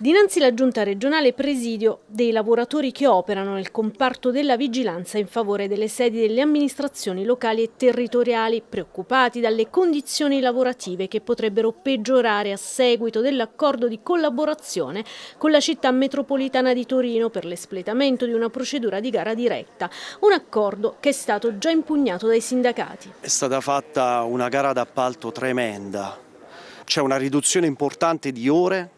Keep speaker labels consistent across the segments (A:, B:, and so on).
A: Dinanzi alla giunta regionale presidio dei lavoratori che operano nel comparto della vigilanza in favore delle sedi delle amministrazioni locali e territoriali, preoccupati dalle condizioni lavorative che potrebbero peggiorare a seguito dell'accordo di collaborazione con la città metropolitana di Torino per l'espletamento di una procedura di gara diretta, un accordo che è stato già impugnato dai sindacati.
B: È stata fatta una gara d'appalto tremenda, c'è una riduzione importante di ore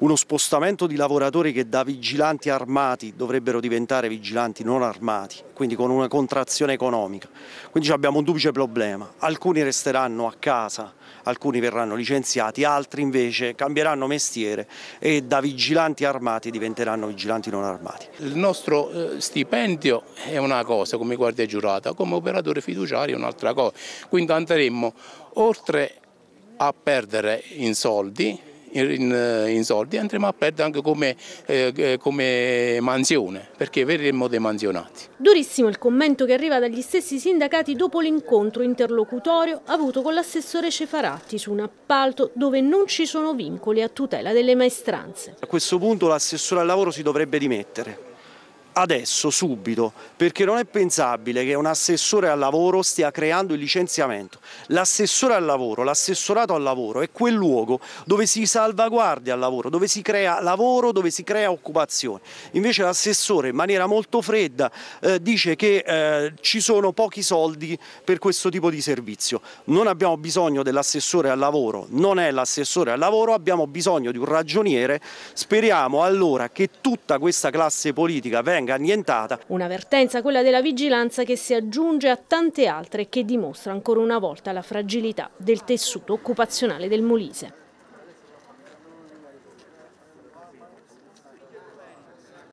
B: uno spostamento di lavoratori che da vigilanti armati dovrebbero diventare vigilanti non armati, quindi con una contrazione economica. Quindi abbiamo un duplice problema, alcuni resteranno a casa, alcuni verranno licenziati, altri invece cambieranno
C: mestiere e da
B: vigilanti armati diventeranno vigilanti non armati.
C: Il nostro eh, stipendio è una cosa come guardia giurata, come operatore fiduciario è un'altra cosa, quindi andremo oltre a perdere in soldi in, eh, in soldi andremo a perdere anche come, eh, eh, come mansione perché verremo demansionati.
A: Durissimo il commento che arriva dagli stessi sindacati dopo l'incontro interlocutorio avuto con l'assessore Cefaratti su un appalto dove non ci sono vincoli a tutela delle maestranze.
B: A questo punto l'assessore al lavoro si dovrebbe dimettere adesso, subito, perché non è pensabile che un assessore al lavoro stia creando il licenziamento. L'assessore al lavoro, l'assessorato al lavoro è quel luogo dove si salvaguardia il lavoro, dove si crea lavoro, dove si crea occupazione. Invece l'assessore in maniera molto fredda eh, dice che eh, ci sono pochi soldi per questo tipo di servizio. Non abbiamo bisogno dell'assessore al lavoro, non è l'assessore al lavoro, abbiamo bisogno di un ragioniere. Speriamo allora che tutta questa classe politica venga lunga annientata.
A: Un'avvertenza, quella della vigilanza, che si aggiunge a tante altre e che dimostra ancora una volta la fragilità del tessuto occupazionale del Molise.